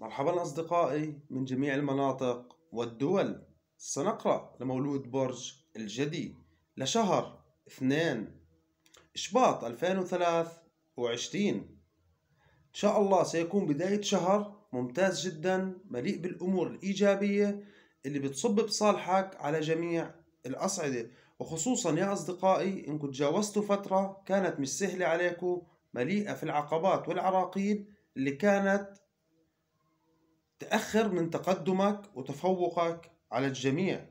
مرحبا أصدقائي من جميع المناطق والدول سنقرأ لمولود برج الجدي لشهر اثنين شباط 2023 إن شاء الله سيكون بداية شهر ممتاز جدا مليء بالأمور الإيجابية اللي بتصب بصالحك على جميع الأصعدة وخصوصا يا أصدقائي كنت جاوزتوا فترة كانت مش سهلة عليكم مليئة في العقبات والعراقيل اللي كانت تأخر من تقدمك وتفوقك على الجميع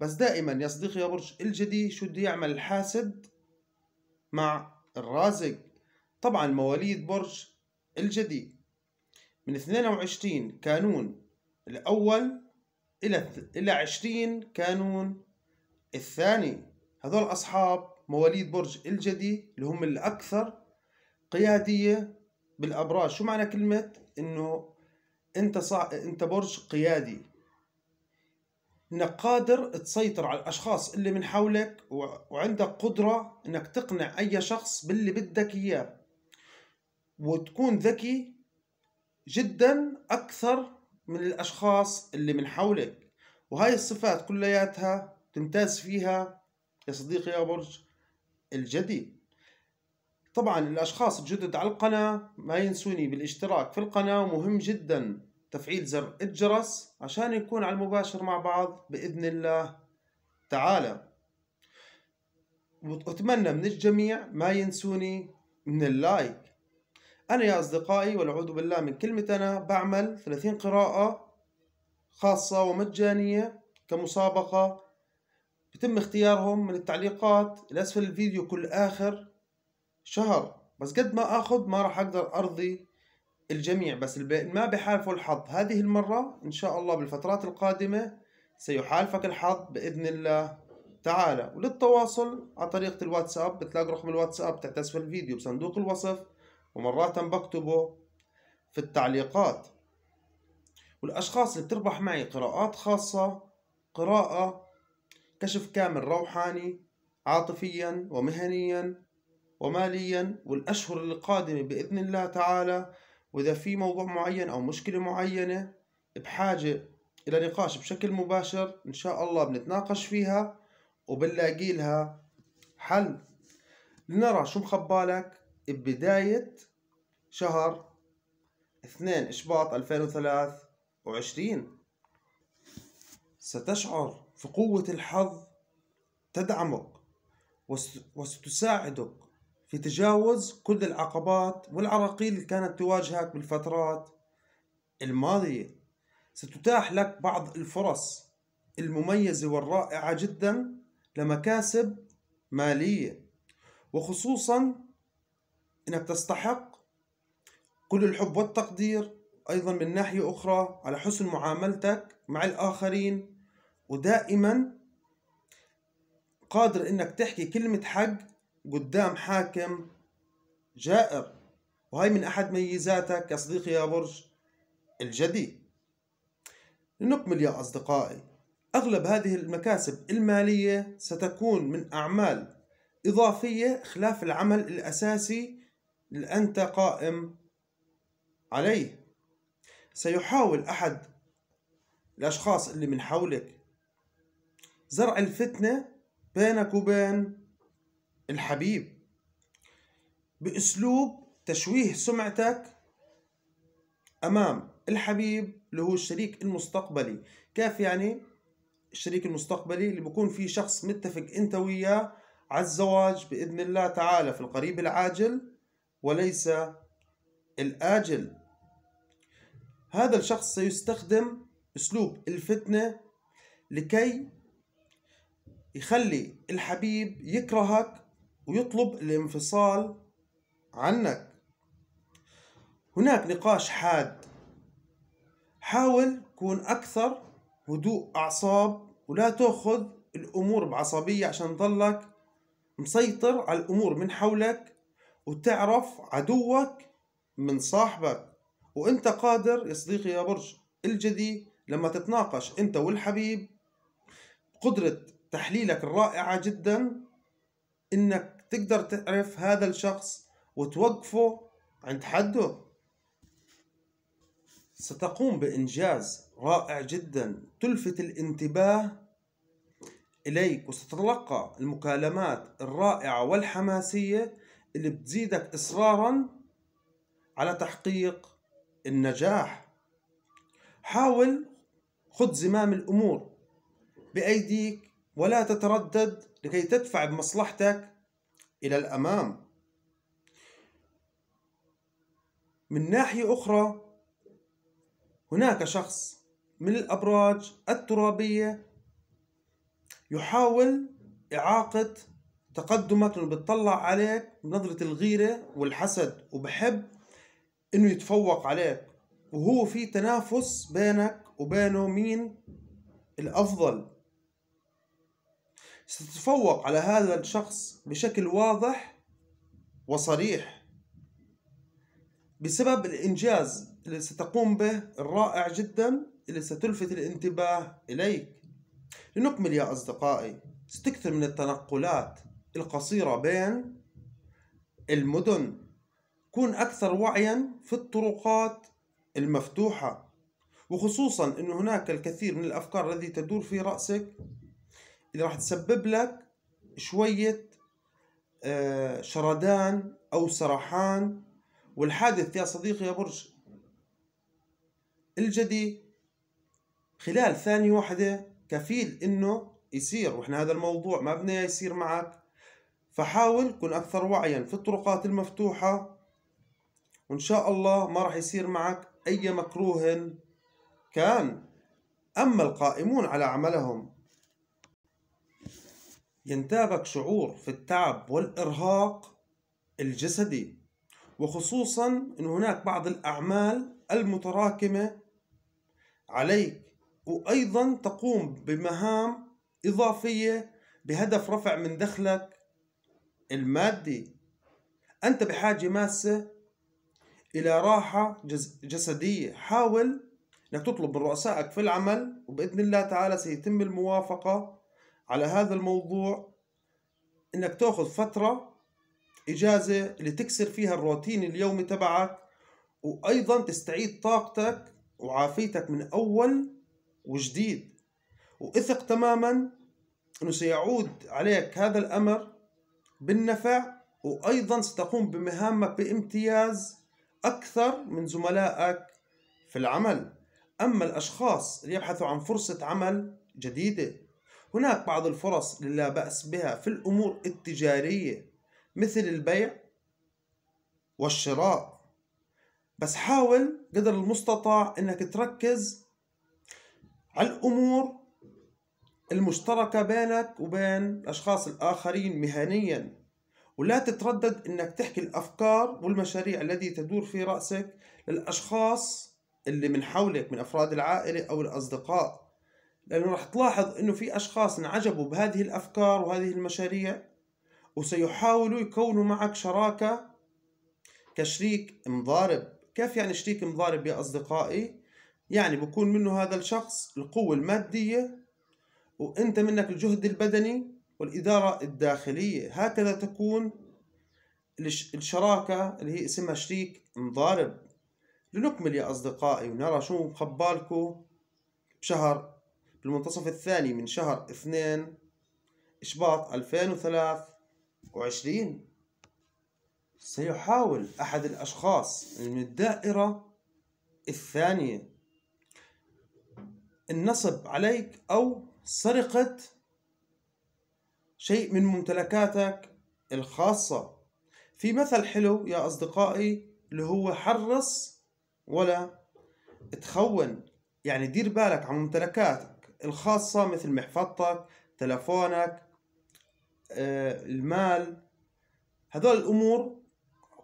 بس دائما يا صديقي يا برج الجدي شو بده يعمل الحاسد مع الرازق طبعا مواليد برج الجدي من 22 كانون الأول إلى إلى 20 كانون الثاني هذول أصحاب مواليد برج الجدي اللي هم الأكثر قيادية بالأبراج شو معنى كلمة إنه انت صع... انت برج قيادي انك قادر تسيطر على الاشخاص اللي من حولك و... وعندك قدره انك تقنع اي شخص باللي بدك اياه وتكون ذكي جدا اكثر من الاشخاص اللي من حولك وهاي الصفات كلياتها تمتاز فيها يا صديقي يا برج الجدي طبعا الاشخاص الجدد على القناه ما ينسوني بالاشتراك في القناه مهم جدا تفعيل زر الجرس عشان نكون على المباشر مع بعض بإذن الله تعالى وأتمنى من الجميع ما ينسوني من اللايك أنا يا أصدقائي والعوذ بالله من كلمة أنا بعمل 30 قراءة خاصة ومجانية كمسابقة بتم اختيارهم من التعليقات لأسفل الفيديو كل آخر شهر بس قد ما أخذ ما راح أقدر أرضي الجميع بس ما بحالفه الحظ هذه المرة إن شاء الله بالفترات القادمة سيحالفك الحظ بإذن الله تعالى وللتواصل على طريقة الواتساب بتلاقي رقم الواتساب تحت أسفل الفيديو بصندوق الوصف ومرات بكتبه في التعليقات والأشخاص اللي بتربح معي قراءات خاصة قراءة كشف كامل روحاني عاطفيا ومهنيا وماليا والأشهر القادمة بإذن الله تعالى واذا في موضوع معين او مشكله معينه بحاجه الى نقاش بشكل مباشر ان شاء الله بنتناقش فيها وبنلاقي لها حل لنرى شو مخبالك ببدايه شهر 2 اشباط 2023 ستشعر في قوه الحظ تدعمك وستساعدك في تجاوز كل العقبات والعراقيل اللي كانت تواجهك بالفترات الماضية ستتاح لك بعض الفرص المميزة والرائعة جدا لمكاسب مالية وخصوصا انك تستحق كل الحب والتقدير ايضا من ناحية اخرى على حسن معاملتك مع الاخرين ودائما قادر انك تحكي كلمة حق قدام حاكم جائر وهي من أحد ميزاتها كصديقي يا برج الجدي لنكمل يا أصدقائي أغلب هذه المكاسب المالية ستكون من أعمال إضافية خلاف العمل الأساسي اللي أنت قائم عليه سيحاول أحد الأشخاص اللي من حولك زرع الفتنة بينك وبين الحبيب بأسلوب تشويه سمعتك أمام الحبيب اللي هو الشريك المستقبلي كيف يعني الشريك المستقبلي اللي بكون فيه شخص متفق أنت وياه على الزواج بإذن الله تعالى في القريب العاجل وليس الآجل هذا الشخص سيستخدم أسلوب الفتنة لكي يخلي الحبيب يكرهك ويطلب الانفصال عنك هناك نقاش حاد حاول كون أكثر هدوء أعصاب ولا تأخذ الأمور بعصبية عشان تضلك مسيطر على الأمور من حولك وتعرف عدوك من صاحبك وانت قادر يا صديقي يا برج الجدي لما تتناقش انت والحبيب قدرة تحليلك الرائعة جدا انك تقدر تعرف هذا الشخص وتوقفه عند حده ستقوم بانجاز رائع جدا تلفت الانتباه اليك وستتلقى المكالمات الرائعه والحماسيه اللي بتزيدك اصرارا على تحقيق النجاح حاول خذ زمام الامور بايديك ولا تتردد لكي تدفع بمصلحتك إلى الأمام من ناحية أخرى هناك شخص من الأبراج الترابية يحاول إعاقة تقدمك لأنه بتطلع عليك بنظرة الغيرة والحسد وبحب إنه يتفوق عليك وهو في تنافس بينك وبينه مين الأفضل ستتفوق على هذا الشخص بشكل واضح وصريح بسبب الإنجاز اللي ستقوم به الرائع جدا اللي ستلفت الانتباه إليك لنكمل يا أصدقائي ستكثر من التنقلات القصيرة بين المدن كن أكثر وعيا في الطرقات المفتوحة وخصوصا أن هناك الكثير من الأفكار التي تدور في رأسك اللي راح تسبب لك شوية آه، شردان أو سرحان والحادث يا صديقي يا برج الجدي خلال ثانية واحدة كفيل إنه يصير وإحنا هذا الموضوع ما بدنا يصير معك فحاول كن أكثر وعيا في الطرقات المفتوحة وإن شاء الله ما راح يصير معك أي مكروه كان أما القائمون على عملهم ينتابك شعور في التعب والإرهاق الجسدي وخصوصا أن هناك بعض الأعمال المتراكمة عليك وأيضا تقوم بمهام إضافية بهدف رفع من دخلك المادي أنت بحاجة ماسة إلى راحة جسدية حاول أنك تطلب من رؤسائك في العمل وبإذن الله تعالى سيتم الموافقة على هذا الموضوع انك تاخذ فتره اجازه اللي تكسر فيها الروتين اليومي تبعك وايضا تستعيد طاقتك وعافيتك من اول وجديد واثق تماما انه سيعود عليك هذا الامر بالنفع وايضا ستقوم بمهامك بامتياز اكثر من زملائك في العمل اما الاشخاص اللي يبحثوا عن فرصه عمل جديده هناك بعض الفرص لا بأس بها في الأمور التجارية مثل البيع والشراء بس حاول قدر المستطاع أنك تركز على الأمور المشتركة بينك وبين الأشخاص الآخرين مهنياً ولا تتردد انك تحكي الافكار والمشاريع التي تدور في راسك للاشخاص اللي من حولك من افراد العائله او الاصدقاء لأنه راح تلاحظ أنه في أشخاص انعجبوا بهذه الأفكار وهذه المشاريع وسيحاولوا يكونوا معك شراكة كشريك مضارب كيف يعني شريك مضارب يا أصدقائي؟ يعني بكون منه هذا الشخص القوة المادية وأنت منك الجهد البدني والإدارة الداخلية هكذا تكون الشراكة اللي هي اسمها شريك مضارب لنكمل يا أصدقائي ونرى شو مخبالكم بشهر في المنتصف الثاني من شهر اثنين شباط 2023 سيحاول أحد الأشخاص من الدائرة الثانية النصب عليك أو سرقة شيء من ممتلكاتك الخاصة في مثل حلو يا أصدقائي اللي هو حرص ولا تخون يعني دير بالك على ممتلكات الخاصة مثل محفظتك تلفونك آه، المال هذول الأمور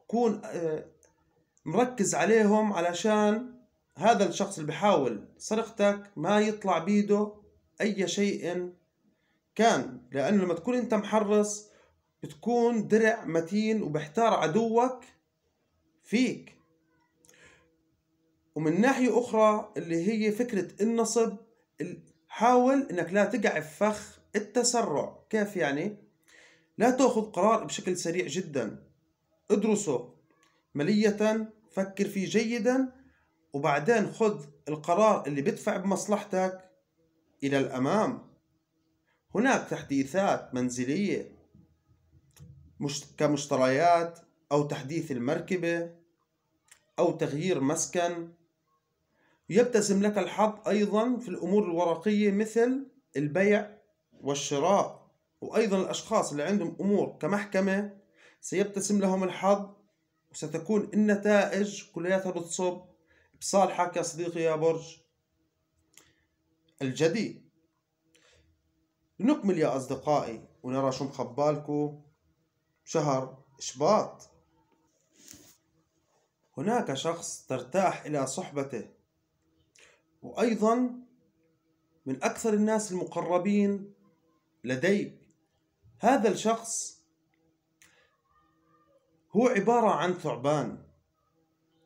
كون آه، مركز عليهم علشان هذا الشخص اللي بحاول سرقتك ما يطلع بيده أي شيء كان لأنه لما تكون أنت محرص بتكون درع متين وبحتار عدوك فيك ومن ناحية أخرى اللي هي فكرة النصب حاول انك لا تقع في فخ التسرع كيف يعني لا تاخذ قرار بشكل سريع جدا ادرسه ملية فكر فيه جيدا وبعدين خذ القرار اللي بدفع بمصلحتك الى الامام هناك تحديثات منزلية كمشتريات او تحديث المركبة او تغيير مسكن يبتسم لك الحظ أيضا في الأمور الورقية مثل البيع والشراء وأيضا الأشخاص اللي عندهم أمور كمحكمة سيبتسم لهم الحظ وستكون النتائج كلياتها بتصب بصالحك يا صديقي يا برج الجدي لنكمل يا أصدقائي ونرى شو مخبالكم شهر شباط هناك شخص ترتاح إلى صحبته وأيضا من أكثر الناس المقربين لدي هذا الشخص هو عبارة عن ثعبان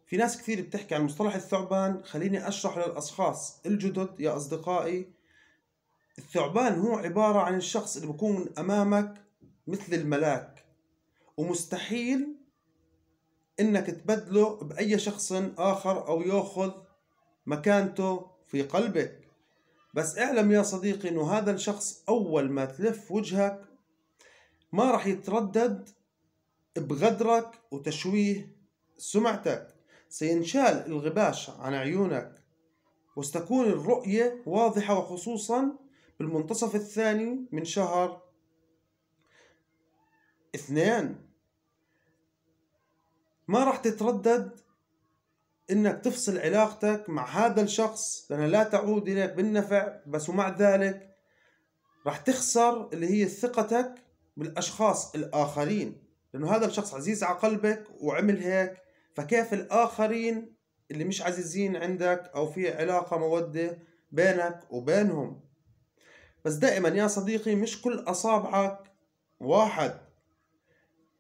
في ناس كثير بتحكي عن مصطلح الثعبان خليني أشرح للأشخاص الجدد يا أصدقائي الثعبان هو عبارة عن الشخص اللي بكون أمامك مثل الملاك ومستحيل إنك تبدله بأي شخص آخر أو يأخذ مكانته في قلبك بس اعلم يا صديقي انه هذا الشخص اول ما تلف وجهك ما راح يتردد بغدرك وتشويه سمعتك سينشال الغباش عن عيونك وستكون الرؤية واضحة وخصوصا بالمنتصف الثاني من شهر اثنين ما راح تتردد انك تفصل علاقتك مع هذا الشخص لانها لا تعود اليك بالنفع بس ومع ذلك راح تخسر اللي هي ثقتك بالاشخاص الاخرين لانه هذا الشخص عزيز على قلبك وعمل هيك فكيف الاخرين اللي مش عزيزين عندك او في علاقه موده بينك وبينهم بس دائما يا صديقي مش كل اصابعك واحد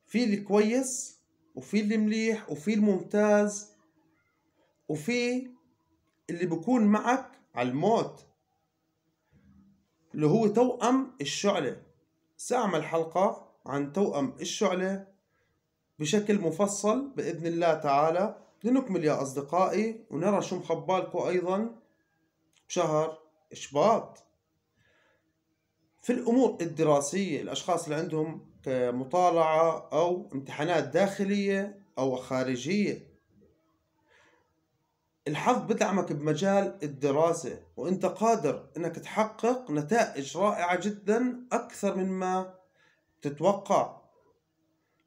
في اللي كويس وفي اللي مليح وفي الممتاز وفي اللي بيكون معك على الموت اللي هو توأم الشعلة سأعمل حلقة عن توأم الشعلة بشكل مفصل بإذن الله تعالى لنكمل يا أصدقائي ونرى شو مخبالكو أيضا بشهر إشباط في الأمور الدراسية الأشخاص اللي عندهم آه، مطالعة أو امتحانات داخلية أو خارجية الحظ بدعمك بمجال الدراسة وانت قادر انك تحقق نتائج رائعة جدا اكثر مما تتوقع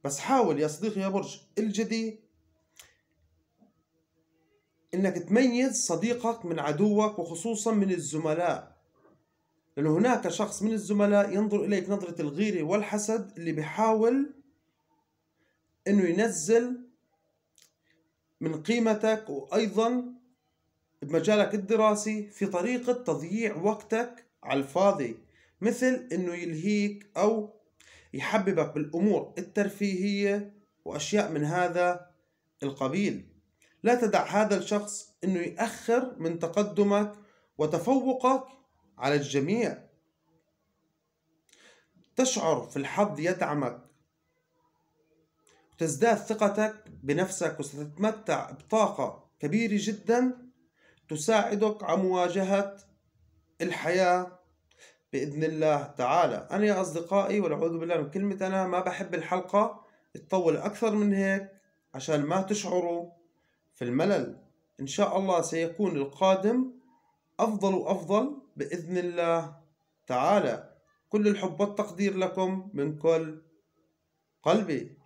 بس حاول يا صديقي يا برج الجدي انك تميز صديقك من عدوك وخصوصا من الزملاء لانه هناك شخص من الزملاء ينظر إليك نظرة الغيرة والحسد اللي بحاول أنه ينزل من قيمتك وأيضا بمجالك الدراسي في طريقة تضييع وقتك على الفاضي مثل انه يلهيك او يحببك بالامور الترفيهية واشياء من هذا القبيل لا تدع هذا الشخص انه يأخر من تقدمك وتفوقك على الجميع تشعر في الحظ يدعمك تزداد ثقتك بنفسك وستتمتع بطاقة كبيرة جدا تساعدك على مواجهة الحياة بإذن الله تعالى أنا يا أصدقائي والعوذ بالله من كلمة أنا ما بحب الحلقة تطول أكثر من هيك عشان ما تشعروا في الملل إن شاء الله سيكون القادم أفضل وأفضل بإذن الله تعالى كل الحب والتقدير لكم من كل قلبي